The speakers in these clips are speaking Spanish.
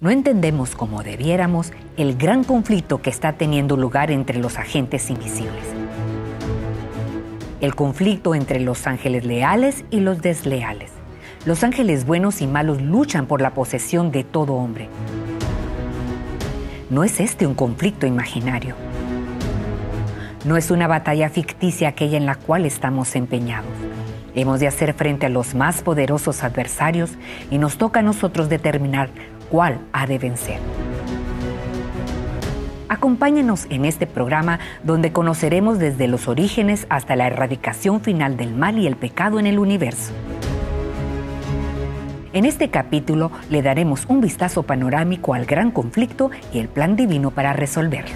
no entendemos como debiéramos el gran conflicto que está teniendo lugar entre los agentes invisibles. El conflicto entre los ángeles leales y los desleales. Los ángeles buenos y malos luchan por la posesión de todo hombre. No es este un conflicto imaginario. No es una batalla ficticia aquella en la cual estamos empeñados. Hemos de hacer frente a los más poderosos adversarios y nos toca a nosotros determinar cual ha de vencer. Acompáñenos en este programa donde conoceremos desde los orígenes hasta la erradicación final del mal y el pecado en el universo. En este capítulo le daremos un vistazo panorámico al gran conflicto y el plan divino para resolverlo.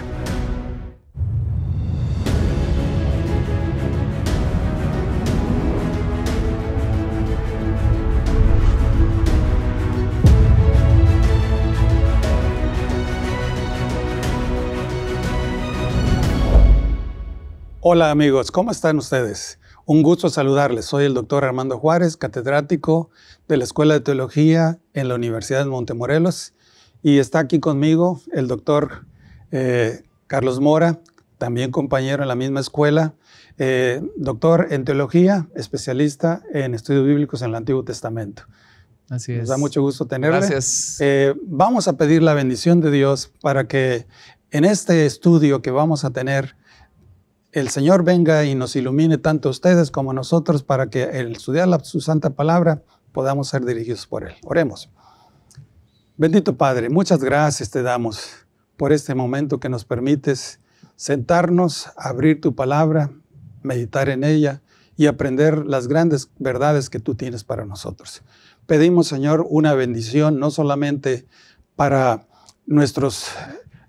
Hola amigos, ¿cómo están ustedes? Un gusto saludarles. Soy el doctor Armando Juárez, catedrático de la Escuela de Teología en la Universidad de Montemorelos. Y está aquí conmigo el doctor eh, Carlos Mora, también compañero en la misma escuela, eh, doctor en teología, especialista en estudios bíblicos en el Antiguo Testamento. Así es. Nos da mucho gusto tenerle. Gracias. Eh, vamos a pedir la bendición de Dios para que en este estudio que vamos a tener el Señor venga y nos ilumine tanto a ustedes como nosotros para que al estudiar su santa palabra podamos ser dirigidos por Él. Oremos. Bendito Padre, muchas gracias te damos por este momento que nos permites sentarnos, abrir tu palabra, meditar en ella y aprender las grandes verdades que tú tienes para nosotros. Pedimos, Señor, una bendición no solamente para nuestros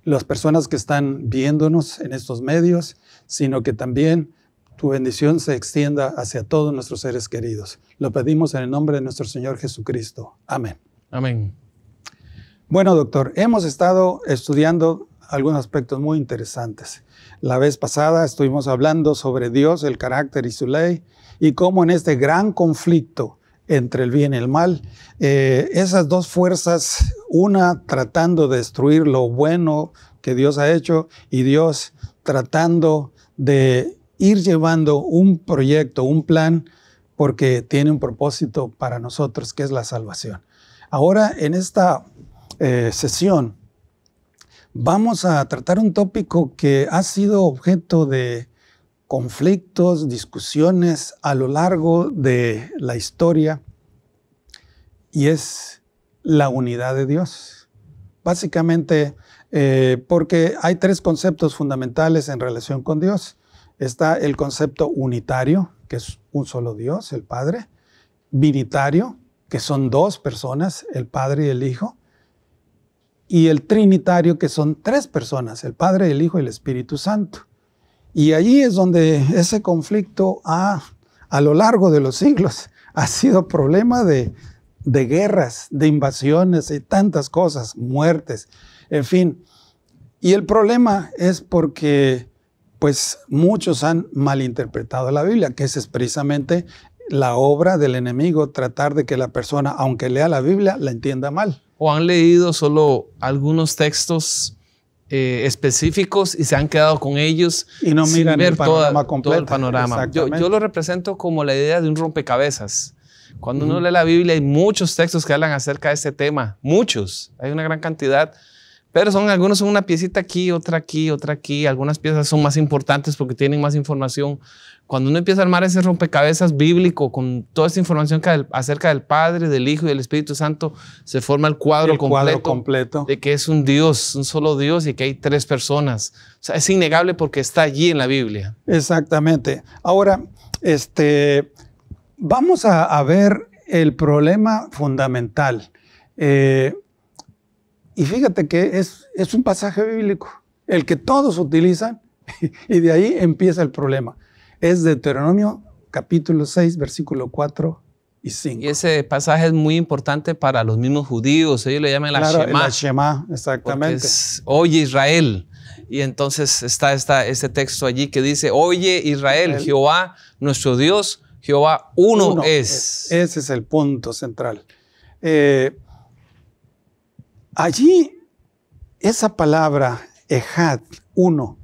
las personas que están viéndonos en estos medios, sino que también tu bendición se extienda hacia todos nuestros seres queridos. Lo pedimos en el nombre de nuestro Señor Jesucristo. Amén. Amén. Bueno, doctor, hemos estado estudiando algunos aspectos muy interesantes. La vez pasada estuvimos hablando sobre Dios, el carácter y su ley, y cómo en este gran conflicto entre el bien y el mal. Eh, esas dos fuerzas, una tratando de destruir lo bueno que Dios ha hecho y Dios tratando de ir llevando un proyecto, un plan, porque tiene un propósito para nosotros, que es la salvación. Ahora, en esta eh, sesión, vamos a tratar un tópico que ha sido objeto de conflictos, discusiones a lo largo de la historia y es la unidad de Dios. Básicamente, eh, porque hay tres conceptos fundamentales en relación con Dios. Está el concepto unitario, que es un solo Dios, el Padre, binitario, que son dos personas, el Padre y el Hijo, y el trinitario, que son tres personas, el Padre, el Hijo y el Espíritu Santo. Y allí es donde ese conflicto ha, a lo largo de los siglos ha sido problema de, guerras, de invasiones y tantas cosas, muertes, en fin. Y el problema es porque pues muchos han malinterpretado la Biblia, que es precisamente la obra del enemigo, tratar de que la persona, aunque lea la Biblia, la entienda mal. O han leído solo algunos textos eh, específicos y se han quedado con ellos y no miran sin ver todo el panorama. Yo, lo represento como la idea de un rompecabezas. Cuando uno lee la Biblia hay muchos textos que hablan acerca de este tema, muchos, hay una gran cantidad. Pero son algunos son una piecita aquí, otra aquí, otra aquí. Algunas piezas son más importantes porque tienen más información. Cuando uno empieza a armar ese rompecabezas bíblico con toda esta información acerca del Padre, del Hijo y del Espíritu Santo, se forma el cuadro, completo, completo de que es un Dios, un solo Dios y que hay tres personas. O sea, es innegable porque está allí en la Biblia. Exactamente. Ahora, este, vamos a, ver el problema fundamental. Eh, y fíjate que es, es un pasaje bíblico, el que todos utilizan, y de ahí empieza el problema. Es Deuteronomio capítulo 6, versículo 4 y 5. Y ese pasaje es muy importante para los mismos judíos, ellos le llaman la claro, Shema. La Shema, exactamente. Es, Oye Israel. Y entonces está, está este texto allí que dice, Oye Israel, Jehová nuestro Dios, Jehová uno, es. E-, ese es el punto central. Eh, Allí, esa palabra, Ejad, uno,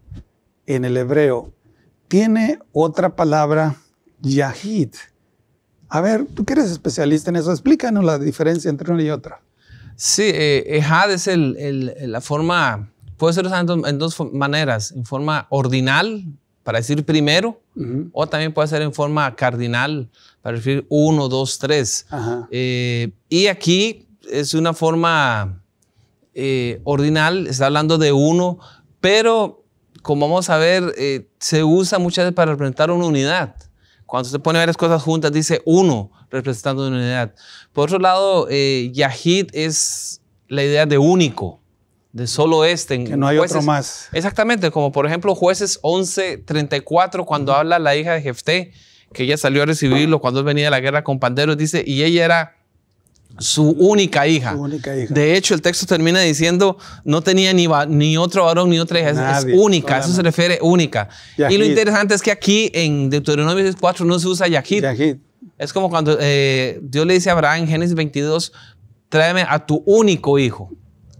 en el hebreo, tiene otra palabra, Yahid. A ver, tú que eres especialista en eso, explícanos la diferencia entre una y otra. Sí, eh, Ejad es la forma, puede ser usada en, dos, maneras, en forma ordinal, para decir primero, o también puede ser en forma cardinal, para decir uno, dos, tres. Eh, y aquí es una forma eh, ordinal, está hablando de uno, pero como vamos a ver, eh, se usa muchas veces para representar una unidad. Cuando se pone varias cosas juntas, dice uno representando una unidad. Por otro lado, eh, Yahid es la idea de único, de solo este. Que no hay otro más. Exactamente, como por ejemplo jueces 11.34, cuando habla la hija de Jefté, que ella salió a recibirlo cuando él venía de la guerra con Panderos, dice, y ella era su única hija. De hecho, el texto termina diciendo, no tenía ni, ni otro varón ni otra hija. es única, eso se refiere única. Y lo interesante es que aquí en Deuteronomio 4 no se usa Yahid. Yahid. Es como cuando eh, Dios le dice a Abraham en Génesis 22, tráeme a tu único hijo,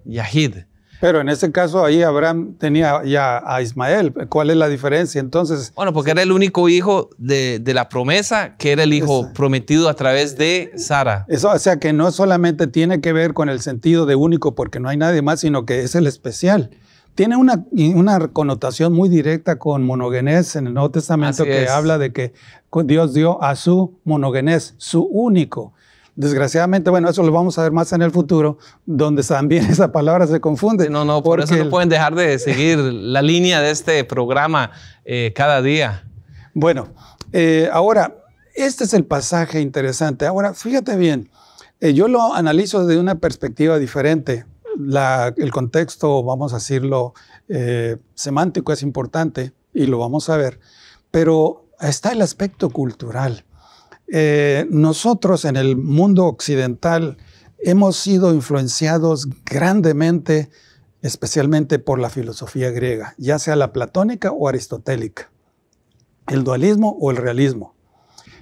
Yahid. Pero en ese caso ahí Abraham tenía ya a Ismael. ¿Cuál es la diferencia entonces? Bueno, porque era el único hijo de, la promesa, que era el hijo prometido a través de Sara. Eso, o sea que no solamente tiene que ver con el sentido de único porque no hay nadie más, sino que es el especial. Tiene una, una connotación muy directa con monogenés en el Nuevo Testamento que habla de que Dios dio a su monogenés, su único. Desgraciadamente, bueno, eso lo vamos a ver más en el futuro, donde también esa palabra se confunde. No, no, por eso no pueden dejar de seguir la línea de este programa eh, cada día. Bueno, eh, ahora, este es el pasaje interesante. Ahora, fíjate bien, eh, yo lo analizo desde una perspectiva diferente. el contexto, vamos a decirlo, semántico es importante y lo vamos a ver, pero está el aspecto cultural. Eh, nosotros en el mundo occidental hemos sido influenciados grandemente, especialmente por la filosofía griega, ya sea la platónica o aristotélica, el dualismo o el realismo.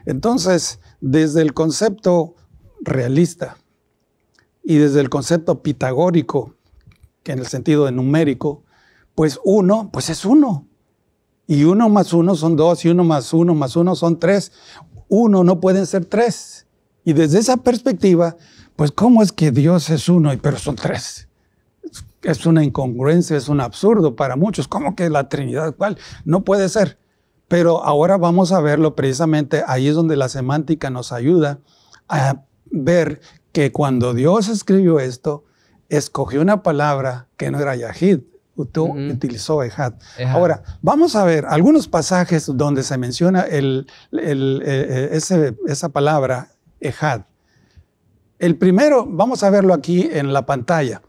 Entonces, desde el concepto realista y desde el concepto pitagórico, que en el sentido de numérico, pues uno, pues es uno. Y uno más uno son dos, y uno más uno más uno son tres uno no pueden ser tres. Y desde esa perspectiva, pues ¿cómo es que Dios es uno y pero son tres? Es una incongruencia, es un absurdo para muchos. ¿Cómo que la Trinidad cuál? No puede ser. Pero ahora vamos a verlo precisamente, ahí es donde la semántica nos ayuda a ver que cuando Dios escribió esto, escogió una palabra que no era Yahid, Utú utilizó Ejad. Ahora, vamos a ver algunos pasajes donde se menciona eh, eh, esa palabra Ejad. El primero, vamos a verlo aquí en la pantalla.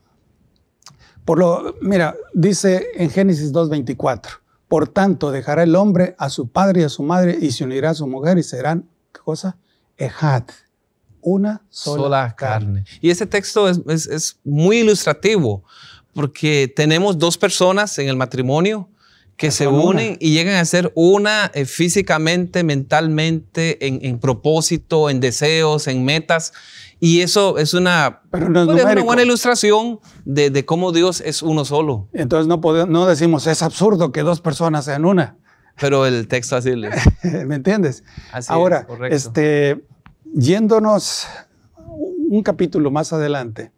Por lo, mira, dice en Génesis 2.24, por tanto dejará el hombre a su padre y a su madre y se unirá a su mujer y serán, ¿qué cosa? Ejad, una sola, carne. Y ese texto es muy ilustrativo porque tenemos dos personas en el matrimonio que ah, se unen y llegan a ser una eh, físicamente, mentalmente, en, propósito, en deseos, en metas. Y eso es una, pues, buena ilustración de, cómo Dios es uno solo. Entonces no, podemos, no decimos, es absurdo que dos personas sean una. Pero el texto así le... ¿Me entiendes? Así Ahora, este, yéndonos un capítulo más adelante,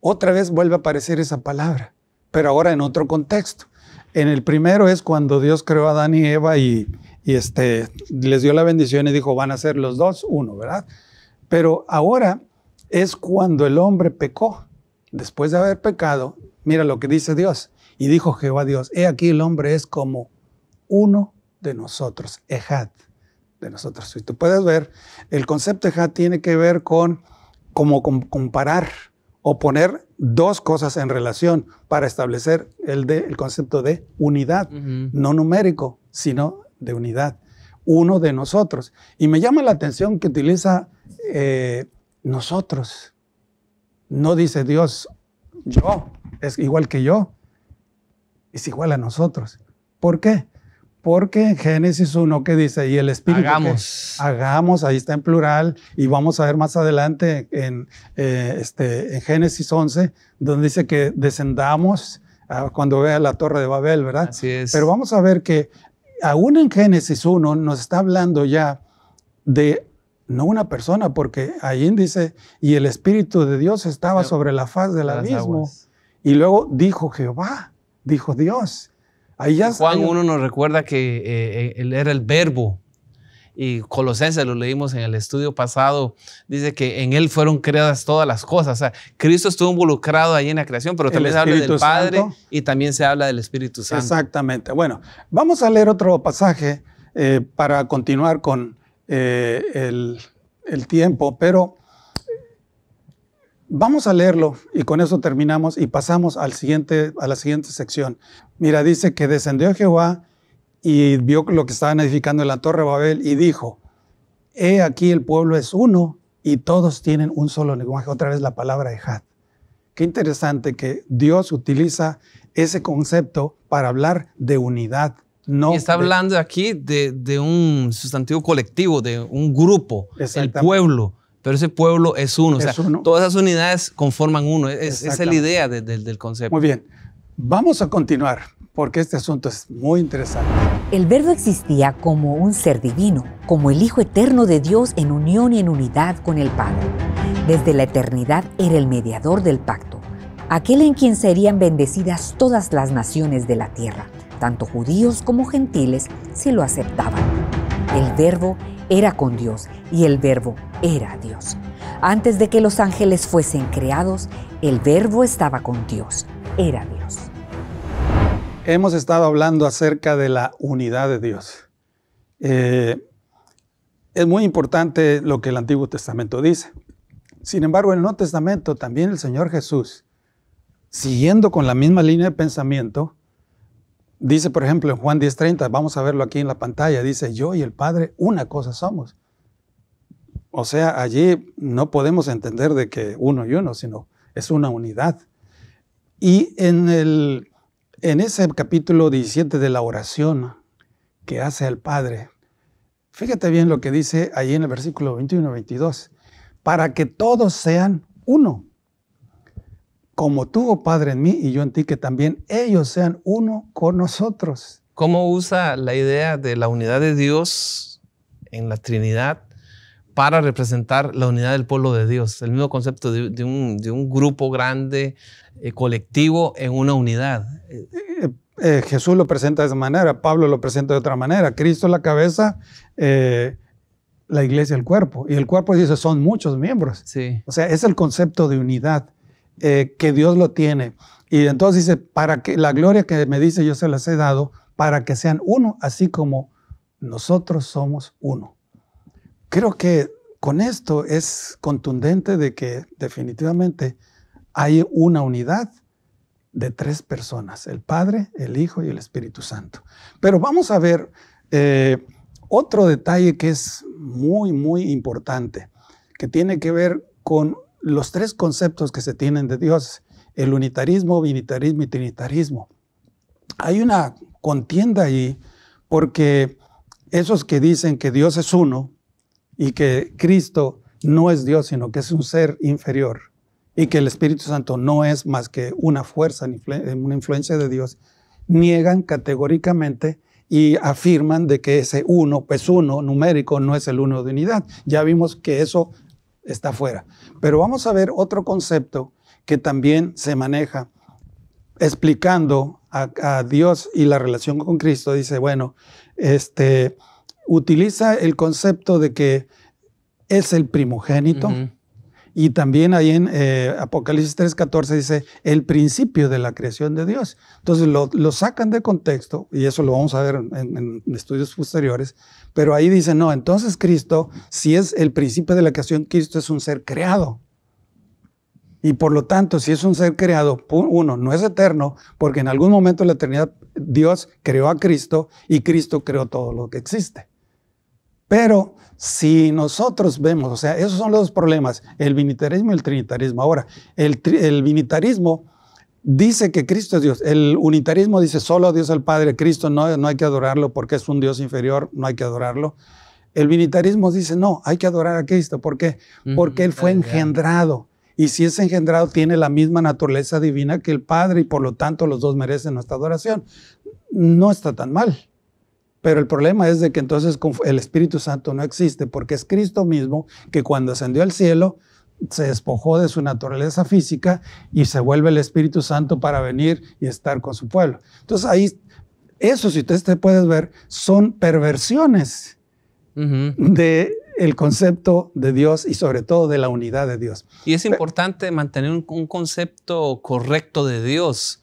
otra vez vuelve a aparecer esa palabra, pero ahora en otro contexto. En el primero es cuando Dios creó a Adán y Eva y, este, les dio la bendición y dijo, van a ser los dos, uno, ¿verdad? Pero ahora es cuando el hombre pecó. Después de haber pecado, mira lo que dice Dios. Y dijo Jehová Dios, he aquí el hombre es como uno de nosotros, Ejad, de nosotros. Y tú puedes ver, el concepto Ejad tiene que ver con como comparar o poner dos cosas en relación para establecer el, concepto de unidad, no numérico, sino de unidad, uno de nosotros. Y me llama la atención que utiliza eh, nosotros, no dice Dios, yo, es igual que yo, es igual a nosotros. ¿Por qué? Porque en Génesis 1, ¿qué dice? Y el Espíritu. Hagamos. hagamos, ahí está en plural. Y vamos a ver más adelante en, eh, este, en Génesis 11, donde dice que descendamos ah, cuando vea la Torre de Babel, ¿verdad? Pero vamos a ver que aún en Génesis 1 nos está hablando ya de no una persona, porque ahí dice, y el Espíritu de Dios estaba sobre la faz del abismo. Y luego dijo Jehová, dijo Dios. Juan 1 nos recuerda que eh, eh, él era el verbo. Y Colosenses, lo leímos en el estudio pasado, dice que en él fueron creadas todas las cosas. Cristo estuvo involucrado ahí en la creación, pero también se habla del Padre y también se habla del Espíritu Santo. Exactamente. Bueno, vamos a leer otro pasaje eh, para continuar con el tiempo, pero Vamos a leerlo y con eso terminamos y pasamos a la siguiente sección. Mira, dice que descendió Jehová y vio lo que estaban edificando en la torre de Babel y dijo, he aquí el pueblo es uno y todos tienen un solo lenguaje. Otra vez la palabra de Ejad. Qué interesante que Dios utiliza ese concepto para hablar de unidad. No está hablando aquí de, de, un sustantivo colectivo, de un grupo, el pueblo pero ese pueblo es uno. todas esas unidades conforman uno. Es, esa la idea del concepto. Muy bien. Vamos a continuar, porque este asunto es muy interesante. El verbo existía como un ser divino, como el Hijo eterno de Dios en unión y en unidad con el Padre. Desde la eternidad era el mediador del pacto, aquel en quien serían bendecidas todas las naciones de la tierra, tanto judíos como gentiles, se lo aceptaban. El verbo era con Dios y el verbo era Dios. Antes de que los ángeles fuesen creados, el verbo estaba con Dios, era Dios. Hemos estado hablando acerca de la unidad de Dios. Eh, es muy importante lo que el Antiguo Testamento dice. Sin embargo, en el Nuevo Testamento también el Señor Jesús, siguiendo con la misma línea de pensamiento, Dice, por ejemplo, en Juan 10:30, vamos a verlo aquí en la pantalla, dice, yo y el Padre una cosa somos. O sea, allí no podemos entender de que uno y uno, sino es una unidad. Y en, el, en ese capítulo 17 de la oración que hace el Padre, fíjate bien lo que dice allí en el versículo 21-22, para que todos sean uno como tú, oh Padre, en mí y yo en ti, que también ellos sean uno con nosotros. ¿Cómo usa la idea de la unidad de Dios en la Trinidad para representar la unidad del pueblo de Dios? El mismo concepto de, un, grupo grande, eh, colectivo, en una unidad. Eh, eh, Jesús lo presenta de esa manera, Pablo lo presenta de otra manera, Cristo la cabeza, la iglesia el cuerpo, y el cuerpo dice son muchos miembros. Sí. O sea, es el concepto de unidad eh, que Dios lo tiene. Y entonces dice, para que la gloria que me dice yo se las he dado, para que sean uno, así como nosotros somos uno. Creo que con esto es contundente de que definitivamente hay una unidad de tres personas, el Padre, el Hijo y el Espíritu Santo. Pero vamos a ver eh, otro detalle que es muy, muy importante, que tiene que ver con los tres conceptos que se tienen de Dios, el unitarismo, binitarismo y trinitarismo. Hay una contienda ahí porque esos que dicen que Dios es uno y que Cristo no es Dios, sino que es un ser inferior y que el Espíritu Santo no es más que una fuerza, una influencia de Dios, niegan categóricamente y afirman de que ese uno, pues uno numérico, no es el uno de unidad. Ya vimos que eso está fuera. Pero vamos a ver otro concepto que también se maneja explicando a, Dios y la relación con Cristo. Dice, bueno, este, utiliza el concepto de que es el primogénito, y también ahí en eh, Apocalipsis Apocalipsis 3.14 dice el principio de la creación de Dios. Entonces lo, sacan de contexto, y eso lo vamos a ver en, estudios posteriores, pero ahí dicen, no, entonces Cristo, si es el principio de la creación, Cristo es un ser creado. Y por lo tanto, si es un ser creado, uno, no es eterno, porque en algún momento la eternidad Dios creó a Cristo y Cristo creó todo lo que existe. Pero si nosotros vemos, o sea, esos son los dos problemas, el binitarismo, y el trinitarismo. Ahora, el, binitarismo dice que Cristo es Dios. El unitarismo dice solo Dios el Padre, Cristo no, no hay que adorarlo porque es un Dios inferior, no hay que adorarlo. El vinitarismo dice, no, hay que adorar a Cristo. ¿Por qué? Porque Él fue engendrado. Y si es engendrado, tiene la misma naturaleza divina que el Padre y por lo tanto los dos merecen nuestra adoración. No está tan mal. Pero el problema es de que entonces el Espíritu Santo no existe, porque es Cristo mismo que cuando ascendió al cielo se despojó de su naturaleza física y se vuelve el Espíritu Santo para venir y estar con su pueblo. Entonces ahí, eso si ustedes te puedes ver, son perversiones del de concepto de Dios y sobre todo de la unidad de Dios. Y es importante mantener un, concepto correcto de Dios,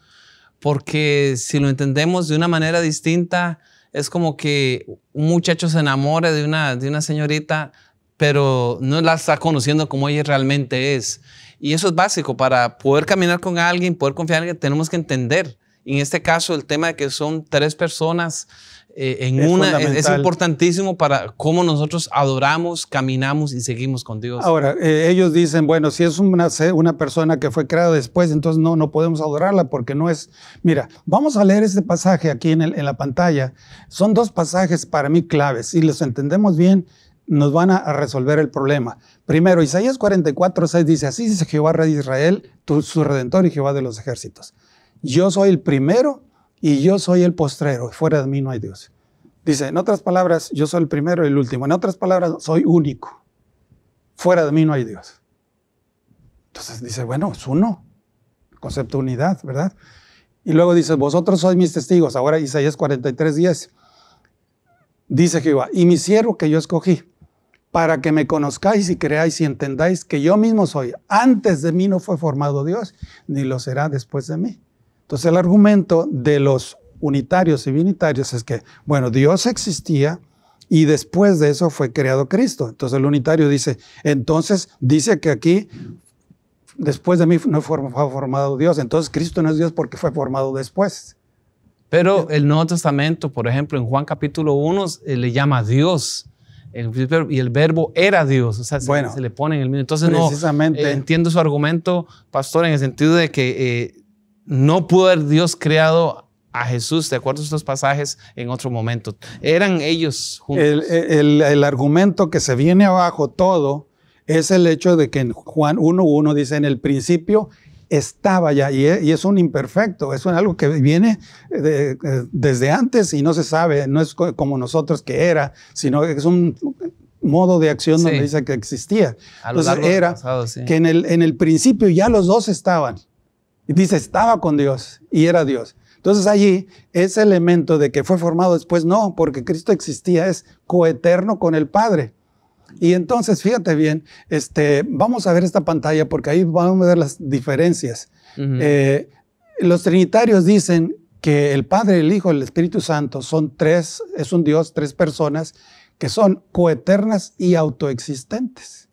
porque si lo entendemos de una manera distinta, es como que un muchacho se enamore de una, de una señorita, pero no la está conociendo como ella realmente es. Y eso es básico para poder caminar con alguien, poder confiar en alguien, tenemos que entender en este caso, el tema de que son tres personas eh, en una es, importantísimo para cómo nosotros adoramos, caminamos y seguimos con Dios. Ahora, eh, ellos dicen, bueno, si es una, una persona que fue creada después, entonces no, no podemos adorarla porque no es... Mira, vamos a leer este pasaje aquí en, el, en la pantalla. Son dos pasajes para mí claves. Si los entendemos bien, nos van a resolver el problema. Primero, Isaías 44, 6 dice, así dice Jehová, rey de Israel, tu, su redentor y Jehová de los ejércitos yo soy el primero y yo soy el postrero, fuera de mí no hay Dios. Dice, en otras palabras, yo soy el primero y el último. En otras palabras, soy único. Fuera de mí no hay Dios. Entonces dice, bueno, es uno. Concepto unidad, ¿verdad? Y luego dice, vosotros sois mis testigos. Ahora Isaías 43, 10. Dice Jehová, y mi siervo que yo escogí, para que me conozcáis y creáis y entendáis que yo mismo soy. Antes de mí no fue formado Dios, ni lo será después de mí. Entonces el argumento de los unitarios y binitarios es que, bueno, Dios existía y después de eso fue creado Cristo. Entonces el unitario dice, entonces dice que aquí después de mí no fue formado Dios, entonces Cristo no es Dios porque fue formado después. Pero el Nuevo Testamento, por ejemplo, en Juan capítulo 1 eh, le llama Dios. y el verbo era Dios, o sea, bueno, se, le pone en el mismo. Entonces, no eh, entiendo su argumento, pastor, en el sentido de que eh, no pudo haber Dios creado a Jesús, de acuerdo a estos pasajes, en otro momento. Eran ellos juntos. El, argumento que se viene abajo todo es el hecho de que en Juan 1.1 dice, en el principio estaba ya, y es, un imperfecto, es algo que viene eh, desde antes y no se sabe, no es como nosotros que era, sino que es un modo de acción donde dice que existía. era que en el, en el principio ya los dos estaban. Y dice, estaba con Dios y era Dios. Entonces allí ese elemento de que fue formado después, no, porque Cristo existía, es coeterno con el Padre. Y entonces, fíjate bien, este, vamos a ver esta pantalla porque ahí vamos a ver las diferencias. Eh, los trinitarios dicen que el Padre, el Hijo, el Espíritu Santo son tres, es un Dios, tres personas que son coeternas y autoexistentes.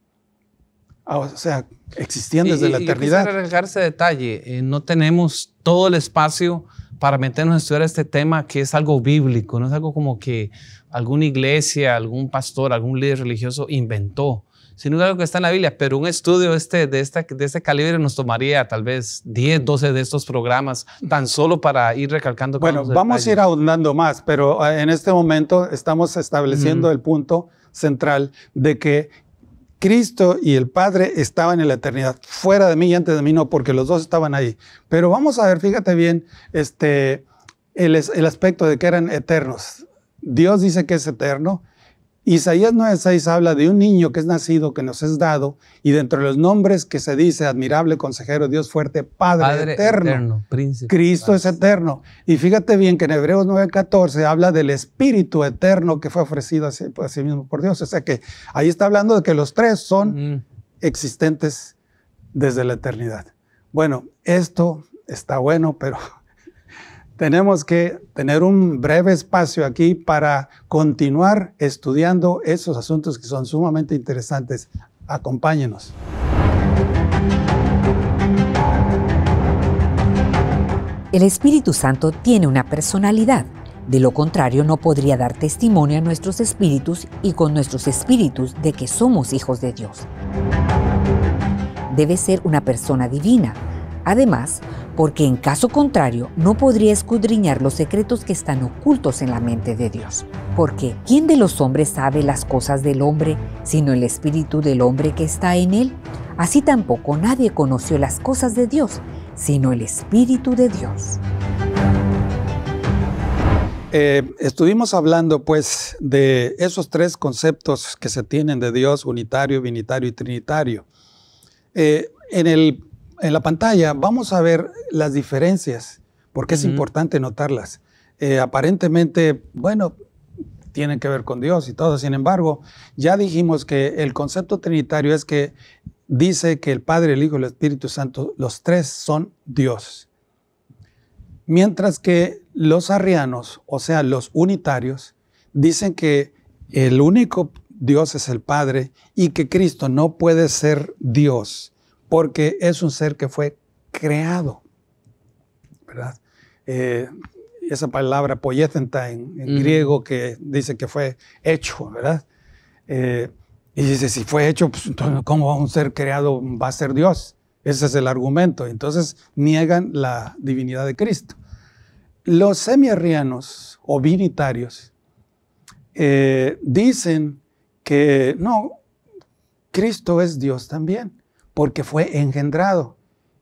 Ah, o sea, existían desde la eternidad. Y recalcar ese detalle, eh, no tenemos todo el espacio para meternos a estudiar este tema que es algo bíblico, no es algo como que alguna iglesia, algún pastor, algún líder religioso inventó, sino algo que está en la Biblia, pero un estudio este, de, esta, de este calibre nos tomaría tal vez 10, 12 de estos programas, tan solo para ir recalcando. Bueno, vamos a ir ahondando más, pero eh, en este momento estamos estableciendo el punto central de que Cristo y el Padre estaban en la eternidad, fuera de mí y antes de mí no, porque los dos estaban ahí. Pero vamos a ver, fíjate bien, este, el, el aspecto de que eran eternos. Dios dice que es eterno, Isaías 9:6 habla de un niño que es nacido, que nos es dado, y dentro de los nombres que se dice, admirable consejero, Dios fuerte, Padre, eterno, príncipe, Cristo es eterno. Y fíjate bien que en Hebreos 9:14 habla del Espíritu eterno que fue ofrecido a sí, mismo por Dios. O sea que ahí está hablando de que los tres son existentes desde la eternidad. Bueno, esto está bueno, pero tenemos que tener un breve espacio aquí para continuar estudiando esos asuntos que son sumamente interesantes. Acompáñenos. El Espíritu Santo tiene una personalidad. De lo contrario, no podría dar testimonio a nuestros espíritus y con nuestros espíritus de que somos hijos de Dios. Debe ser una persona divina. Además, porque en caso contrario no podría escudriñar los secretos que están ocultos en la mente de Dios. Porque ¿quién de los hombres sabe las cosas del hombre sino el espíritu del hombre que está en él? Así tampoco nadie conoció las cosas de Dios sino el espíritu de Dios. Eh, estuvimos hablando pues de esos tres conceptos que se tienen de Dios, unitario, binitario y trinitario. Eh, en el en la pantalla vamos a ver las diferencias, porque es importante notarlas. Eh, aparentemente, bueno, tienen que ver con Dios y todo. Sin embargo, ya dijimos que el concepto trinitario es que dice que el Padre, el Hijo y el Espíritu Santo, los tres son Dios. Mientras que los arrianos, o sea, los unitarios, dicen que el único Dios es el Padre y que Cristo no puede ser Dios porque es un ser que fue creado, ¿verdad? Eh, esa palabra poletenta en, griego que dice que fue hecho, ¿verdad? Eh, y dice, si fue hecho, pues ¿cómo un ser creado va a ser Dios? Ese es el argumento. Entonces niegan la divinidad de Cristo. Los semiarrianos o vinitarios eh, dicen que no, Cristo es Dios también porque fue engendrado.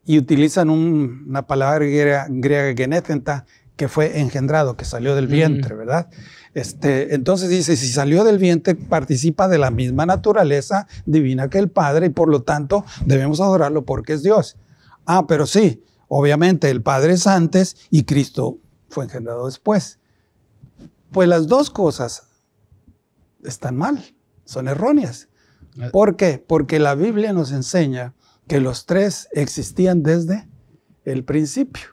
Y utilizan una palabra griega, griega genetenta, que fue engendrado, que salió del mm. vientre, ¿verdad? Este, entonces dice, si salió del vientre, participa de la misma naturaleza divina que el Padre y por lo tanto debemos adorarlo porque es Dios. Ah, pero sí, obviamente el Padre es antes y Cristo fue engendrado después. Pues las dos cosas están mal, son erróneas. Ah. ¿Por qué? Porque la Biblia nos enseña que los tres existían desde el principio.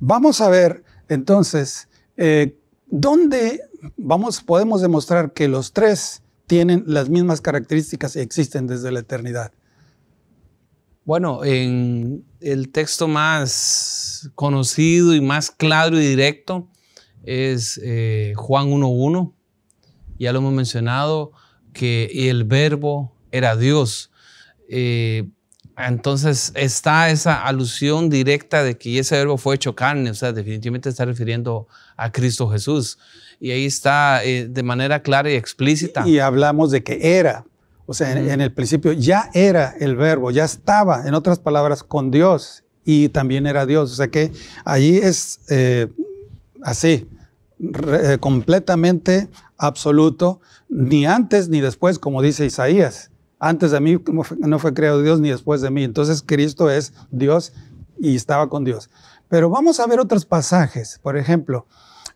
Vamos a ver entonces eh, dónde vamos, podemos demostrar que los tres tienen las mismas características y existen desde la eternidad. Bueno, en el texto más conocido y más claro y directo es eh, Juan 1.1. Ya lo hemos mencionado que, el verbo era Dios. Eh, entonces está esa alusión directa de que ese verbo fue hecho carne, o sea, definitivamente está refiriendo a Cristo Jesús. Y ahí está eh, de manera clara y explícita. Y, hablamos de que era, o sea, en, el principio ya era el verbo, ya estaba, en otras palabras, con Dios y también era Dios. O sea que allí es eh, así, completamente absoluto, ni antes ni después, como dice Isaías. Antes de mí no fue creado Dios ni después de mí. Entonces Cristo es Dios y estaba con Dios. Pero vamos a ver otros pasajes. Por ejemplo,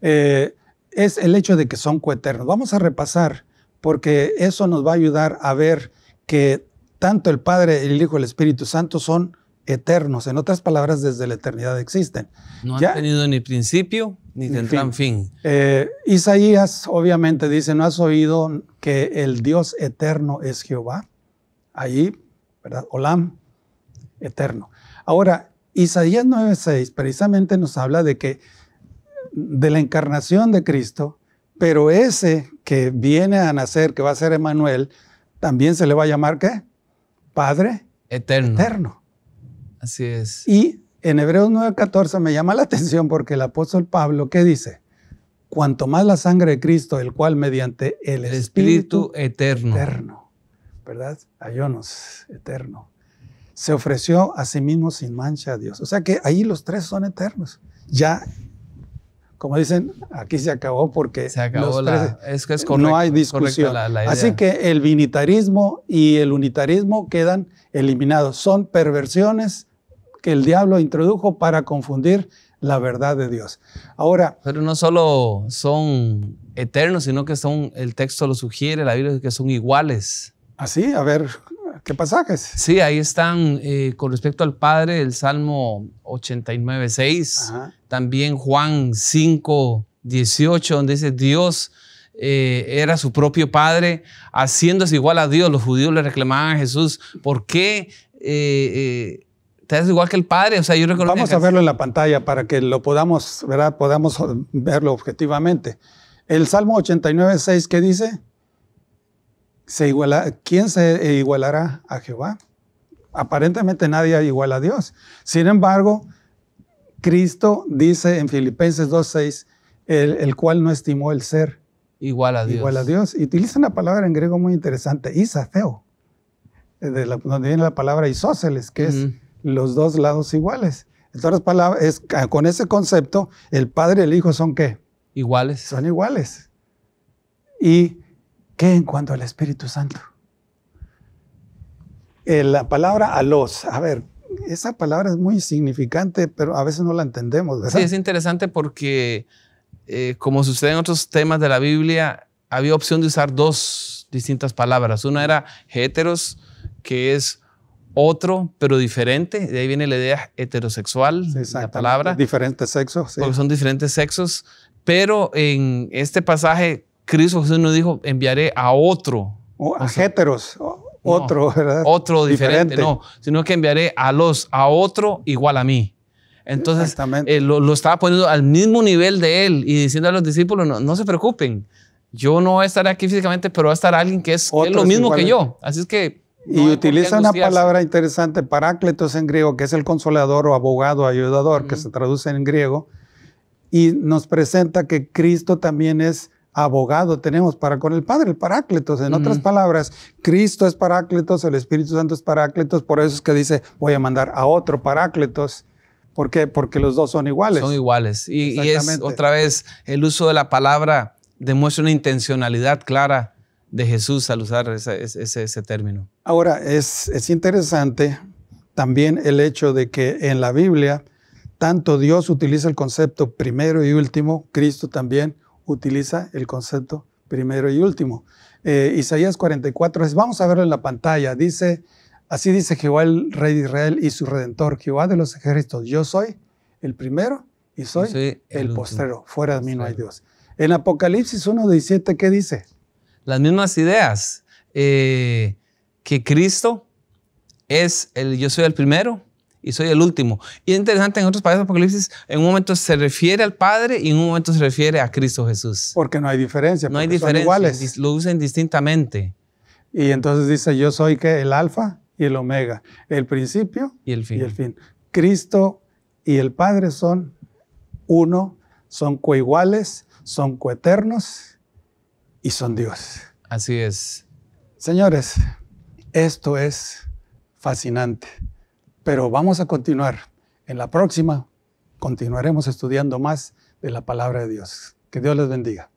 eh, es el hecho de que son coeternos. Vamos a repasar porque eso nos va a ayudar a ver que tanto el Padre, el Hijo y el Espíritu Santo son eternos. En otras palabras, desde la eternidad existen. No han tenido ni principio ni fin. fin. Eh, Isaías obviamente dice, ¿no has oído que el Dios eterno es Jehová? Ahí, ¿verdad? Olam, eterno. Ahora, Isaías 9:6 precisamente nos habla de que de la encarnación de Cristo, pero ese que viene a nacer, que va a ser Emmanuel, también se le va a llamar qué? Padre eterno. eterno. Así es. Y en Hebreos 9:14 me llama la atención porque el apóstol Pablo, ¿qué dice? Cuanto más la sangre de Cristo, el cual mediante el, Espíritu, eterno. eterno. ¿verdad? Ayonos, eterno. Se ofreció a sí mismo sin mancha a Dios. O sea que ahí los tres son eternos. Ya, como dicen, aquí se acabó porque se acabó la, no hay discusión. Así que el vinitarismo y el unitarismo quedan eliminados. Son perversiones el diablo introdujo para confundir la verdad de Dios. Ahora. Pero no solo son eternos, sino que son, el texto lo sugiere, la Biblia, dice que son iguales. Así, a ver, ¿qué pasajes? Sí, ahí están eh, con respecto al Padre, el Salmo 89.6, También Juan 5, 18, donde dice Dios. Eh, era su propio padre, haciéndose igual a Dios. Los judíos le reclamaban a Jesús, ¿por qué eh, te igual que el padre. O Vamos a verlo en la pantalla para que lo podamos, ¿verdad? Podamos verlo objetivamente. El Salmo 89, 6, ¿qué dice? Se iguala, ¿Quién se igualará a Jehová? Aparentemente nadie igual a Dios. Sin embargo, Cristo dice en Filipenses 2.6, el, el cual no estimó el ser igual a Dios. Igual a Dios. Y utiliza una palabra en griego muy interesante, isaceo, de donde viene la palabra isóceles, que es los dos lados iguales. Entonces, ah, con ese concepto, el padre y el hijo son qué? Iguales. Son iguales. ¿Y qué en cuanto al Espíritu Santo? Eh, la palabra alos, a ver, esa palabra es muy significante, pero a veces no la entendemos, Sí, es interesante porque, eh, como sucede en otros temas de la Biblia, había opción de usar dos distintas palabras. Una era heteros, que es otro, pero diferente. De ahí viene la idea heterosexual, la palabra. Diferentes sexos, sí. Porque son diferentes sexos. Pero en este pasaje, Cristo Jesús nos dijo, enviaré a otro. Oh, a heteros, oh, otro, ¿verdad? Otro diferente, no. Sino que enviaré a los, a otro igual a mí. Entonces, eh, lo, estaba poniendo al mismo nivel de él y diciendo a los discípulos, no, no se preocupen. Yo no estaré aquí físicamente, pero va a estar alguien que es lo mismo que yo. Así es que y utiliza una palabra interesante, paráclitos en griego, que es el consolador o abogado, ayudador, que se traduce en griego, y nos presenta que Cristo también es abogado, tenemos para con el Padre, el paráclitos. En otras palabras, Cristo es paráclitos, el Espíritu Santo es paráclitos, por eso es que dice, voy a mandar a otro paráclitos. ¿Por qué? Porque los dos son iguales. Son iguales. Y, y es otra vez el uso de la palabra demuestra una intencionalidad clara de Jesús al usar ese, término. Ahora, es, es, interesante también el hecho de que en la Biblia, tanto Dios utiliza el concepto primero y último, Cristo también utiliza el concepto primero y último. Eh, Isaías 44, vamos a verlo en la pantalla, dice, así dice Jehová el Rey de Israel y su Redentor, Jehová de los ejércitos, yo soy el primero y soy, el, postrero, fuera de mí no hay Dios. En Apocalipsis 1 17 ¿qué dice? las mismas ideas, eh, que Cristo es el, yo soy el primero y soy el último. Y es interesante, en otros países de Apocalipsis, en un momento se refiere al Padre y en un momento se refiere a Cristo Jesús. Porque no hay diferencia. No hay diferencia, son iguales. lo usan distintamente. Y entonces dice, yo soy que el alfa y el omega, el principio Y el fin. Cristo y el Padre son uno, son coiguales, son coeternos y son Dios. Así es. Señores, esto es fascinante, pero vamos a continuar. En la próxima continuaremos estudiando más de la palabra de Dios. Que Dios les bendiga.